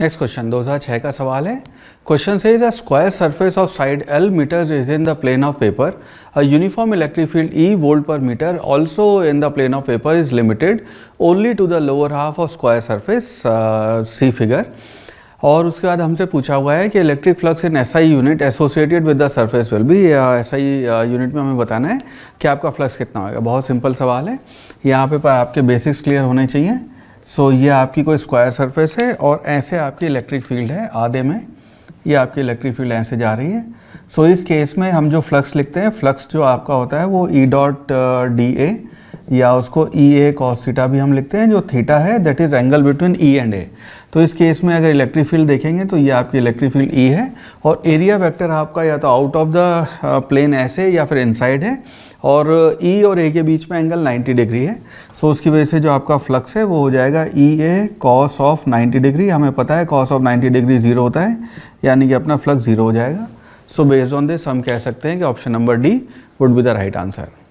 next question 2006 का सवाल है क्वेश्चन से is square surface of side L metre is in the plane of paper a uniform electric field E volt per metre also in the plane of paper is limited only to the lower half of square surface see figure और उसके बाद हमसे पूछा हुआ है कि electric flux in S I unit associated with the surface will be S I unit में हमें बताना है कि आपका फ्लक्स कितना होगा बहुत सिंपल सवाल है यहाँ पे पर आपके बेसिक्स क्लियर होने चाहिए सो so, ये आपकी कोई स्क्वायर सरफेस है और ऐसे आपकी इलेक्ट्रिक फील्ड है आधे में ये आपकी इलेक्ट्रिक फील्ड ऐसे जा रही है सो so, इस केस में हम जो फ्लक्स लिखते हैं फ्लक्स जो आपका होता है वो ई डॉट डी ए या उसको ई ए कॉस थीटा भी हम लिखते हैं जो थीटा है that is angle between E and A तो इस केस में अगर इलेक्ट्रिक फील्ड देखेंगे तो ये आपकी इलेक्ट्रिक फील्ड ई है और एरिया वेक्टर आपका या तो आउट ऑफ द प्लेन ऐसे या फिर इनसाइड है और ई uh, e और ए के बीच में एंगल 90 डिग्री है सो उसकी वजह से जो आपका फ्लक्स है वो हो जाएगा E A cos of 90 degree हमें पता है कॉस ऑफ 90 डिग्री ज़ीरो होता है यानी कि अपना फ्लक्स ज़ीरो हो जाएगा सो बेस्ड ऑन दिस हम कह सकते हैं कि option number D would be the right answer